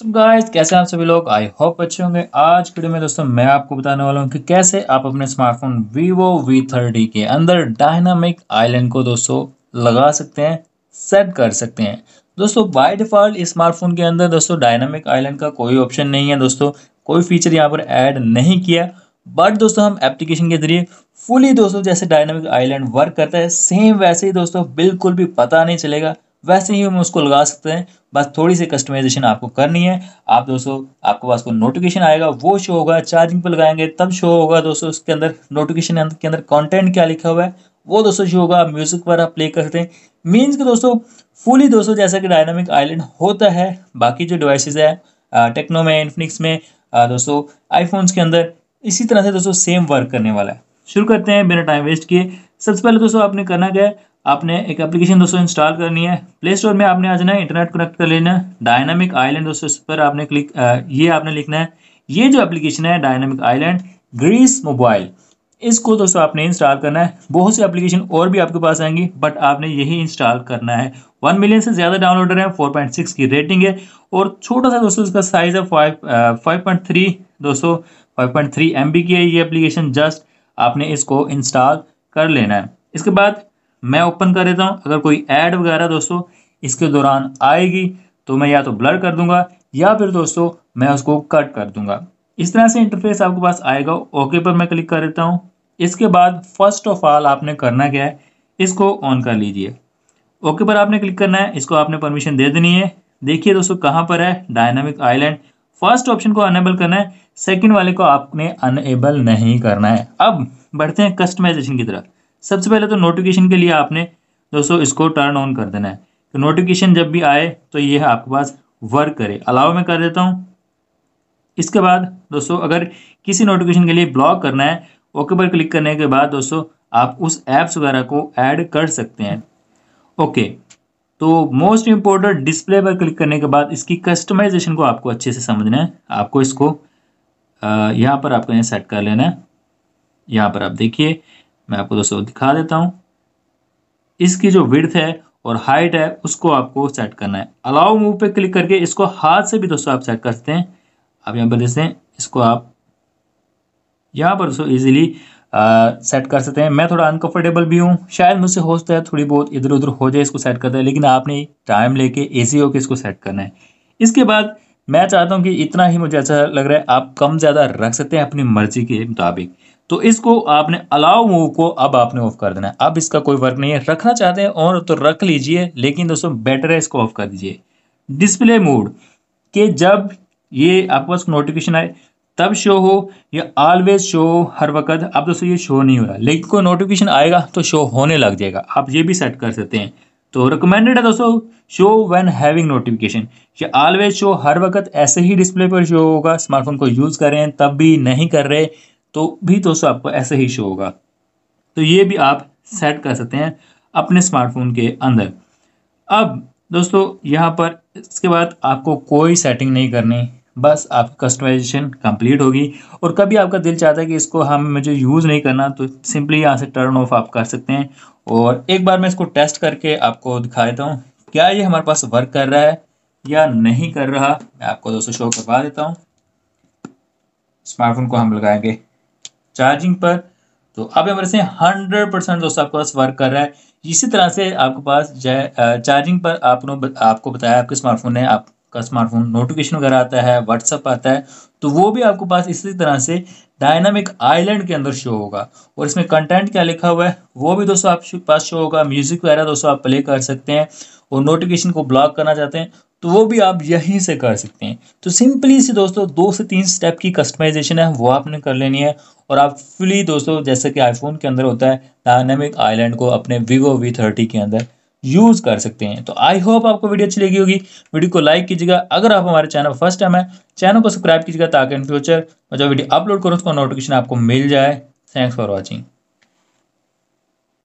सब गाइस कैसे आप सभी लोग आई होप अच्छे होंगे आज वीडियो में दोस्तों मैं आपको बताने वाला हूं कि कैसे आप अपने स्मार्टफोन vivo V30 के अंदर डायनामिक आइलैंड को दोस्तों लगा सकते हैं सेट कर सकते हैं दोस्तों बाय डिफ़ॉल्ट स्मार्टफोन के अंदर दोस्तों डायनामिक आइलैंड का कोई ऑप्शन नहीं है दोस्तों कोई फीचर यहाँ पर ऐड नहीं किया बट दोस्तों हम एप्लीकेशन के जरिए फुली दोस्तों जैसे डायनामिक आइलैंड वर्क करता है सेम वैसे ही दोस्तों बिल्कुल भी पता नहीं चलेगा वैसे ही हम उसको लगा सकते हैं बस थोड़ी सी कस्टमाइजेशन आपको करनी है आप दोस्तों आपके पास को नोटिफिकेशन आएगा वो शो होगा चार्जिंग पर लगाएंगे तब शो होगा दोस्तों उसके अंदर नोटिफिकेशन के अंदर कॉन्टेंट क्या लिखा हुआ है वो दोस्तों शो होगा म्यूजिक पर आप प्ले कर सकते हैं मीन्स कि दोस्तों फुली दोस्तों जैसा कि डायनामिक आइलैंड होता है बाकी जो डिवाइसेज है टेक्नो में इन्फिनिक्स में दोस्तों आईफोन्स के अंदर इसी तरह से दोस्तों सेम वर्क करने वाला है शुरू करते हैं बिना टाइम वेस्ट किए सबसे पहले दोस्तों आपने करना क्या है आपने एक एप्लीकेशन दोस्तों इंस्टॉल करनी है प्ले स्टोर में आपने आ जाना है इंटरनेट कनेक्ट कर लेना है डायनामिक आइलैंड दोस्तों इस पर आपने क्लिक ये आपने लिखना है ये जो एप्लीकेशन है डायनामिक आइलैंड ग्रीस मोबाइल इसको दोस्तों आपने इंस्टॉल करना है बहुत सी एप्लीकेशन और भी आपके पास आएंगी बट आपने यही इंस्टॉल करना है वन मिलियन से ज़्यादा डाउनलोडर है फोर पॉइंट सिक्स की रेटिंग है और छोटा सा दोस्तों इसका साइज़ है फाइव फाइव पॉइंट थ्री दोस्तों फाइव पॉइंट थ्री एम बी की है ये एप्लीकेशन जस्ट आपने इसको इंस्टॉल कर लेना है इसके बाद मैं ओपन कर देता हूँ अगर कोई ऐड वगैरह दोस्तों इसके दौरान आएगी तो मैं या तो ब्लर कर दूंगा या फिर दोस्तों मैं उसको कट कर दूंगा इस तरह से इंटरफेस आपके पास आएगा ओके पर मैं क्लिक कर देता हूँ इसके बाद फर्स्ट ऑफ ऑल आपने करना क्या है इसको ऑन कर लीजिए ओके पर आपने क्लिक करना है इसको आपने परमिशन दे देनी है देखिए दोस्तों कहाँ पर है डायनामिक आइलैंड फर्स्ट ऑप्शन को अनेबल करना है सेकंड वाले को आपने अनएबल नहीं करना है अब बढ़ते हैं कस्टमाइजेशन की तरफ सबसे पहले तो नोटिफिकेशन के लिए आपने दोस्तों इसको टर्न ऑन कर देना है तो नोटिफिकेशन जब भी आए तो ये आपके पास वर्क करे अलाव में कर देता हूँ इसके बाद दोस्तों अगर किसी नोटिफिकेशन के लिए ब्लॉक करना है ओके पर क्लिक करने के बाद दोस्तों आप उस ऐप्स वगैरह को ऐड कर सकते हैं ओके तो मोस्ट इम्पोर्टेंट डिस्प्ले पर क्लिक करने के बाद इसकी कस्टमाइजेशन को आपको अच्छे से समझना है आपको इसको यहाँ पर आपको यहाँ सेट कर लेना है यहाँ पर आप देखिए मैं आपको दोस्तों दिखा देता हूँ इसकी जो विड्थ है और हाइट है उसको आपको सेट करना है अलाउ मूव पे क्लिक करके इसको हाथ से भी दोस्तों आप सेट कर सकते हैं आप यहाँ पर देते हैं इसको आप यहाँ पर दोस्तों ईजिली सेट कर सकते हैं मैं थोड़ा अनकंफर्टेबल भी हूँ शायद मुझसे हो सकता है थोड़ी बहुत इधर उधर हो जाए इसको सेट करते हैं लेकिन आपने टाइम लेके ईजी होकर इसको सेट करना है इसके बाद मैं चाहता हूँ कि इतना ही मुझे अच्छा लग रहा है आप कम ज़्यादा रख सकते हैं अपनी मर्जी के मुताबिक तो इसको आपने अलाउ मूव को अब आपने ऑफ कर देना है अब इसका कोई वर्क नहीं है रखना चाहते हैं और तो रख लीजिए लेकिन दोस्तों बेटर है इसको ऑफ कर दीजिए डिस्प्ले मूड के जब ये आपके पास नोटिफिकेशन आए तब शो हो या ऑलवेज शो हर वक्त अब दोस्तों ये शो नहीं हो रहा लेकिन कोई नोटिफिकेशन आएगा तो शो होने लग जाएगा आप ये भी सेट कर सकते हैं तो रिकमेंडेड है दोस्तों शो व्हेन हैविंग नोटिफिकेशन ये ऑलवेज शो हर वक्त ऐसे ही डिस्प्ले पर शो होगा स्मार्टफोन को यूज़ कर रहे हैं तब भी नहीं कर रहे तो भी दोस्तों आपको ऐसे ही शो होगा तो ये भी आप सेट कर सकते हैं अपने स्मार्टफोन के अंदर अब दोस्तों यहाँ पर इसके बाद आपको कोई सेटिंग नहीं करनी बस आप कस्टमाइजेशन कंप्लीट होगी और कभी आपका दिल चाहता है कि इसको हम मुझे यूज़ नहीं करना तो सिंपली यहाँ से टर्न ऑफ आप कर सकते हैं और एक बार मैं इसको टेस्ट करके आपको दिखा देता हूँ क्या ये हमारे पास वर्क कर रहा है या नहीं कर रहा मैं आपको दोस्तों शो करवा देता हूँ स्मार्टफोन को हम लगाएंगे चार्जिंग पर तो अब हमारे से हंड्रेड परसेंट दोस्तों आपके पास वर्क कर रहा है इसी तरह से आपके पास चार्जिंग पर आपने आपको बताया आपके स्मार्टफोन ने आपका स्मार्टफोन नोटिफिकेशन वगैरह आता है व्हाट्सअप आता है तो वो भी आपके पास इसी तरह से डायनामिक आइलैंड के अंदर शो होगा और इसमें कंटेंट क्या लिखा हुआ है वो भी दोस्तों आपके पास शो होगा म्यूज़िक वगैरह दोस्तों आप प्ले कर सकते हैं और नोटिफिकेशन को ब्लॉक करना चाहते हैं तो वो भी आप यहीं से कर सकते हैं तो सिंपली से दोस्तों दो से तीन स्टेप की कस्टमाइजेशन है वो आपने कर लेनी है और आप फुली दोस्तों जैसे कि आईफोन के अंदर होता है डायनेमिक आइलैंड को अपने वीवो वी थर्टी के अंदर यूज़ कर सकते हैं तो आई होप आपको वीडियो अच्छी लगी होगी वीडियो को लाइक कीजिएगा अगर आप हमारे चैनल फर्स्ट टाइम है चैनल को सब्सक्राइब कीजिएगा ताकि इन फ्यूचर मैं जो वीडियो अपलोड करूँ उसका नोटिफिकेशन आपको मिल जाए थैंक्स फॉर वॉचिंग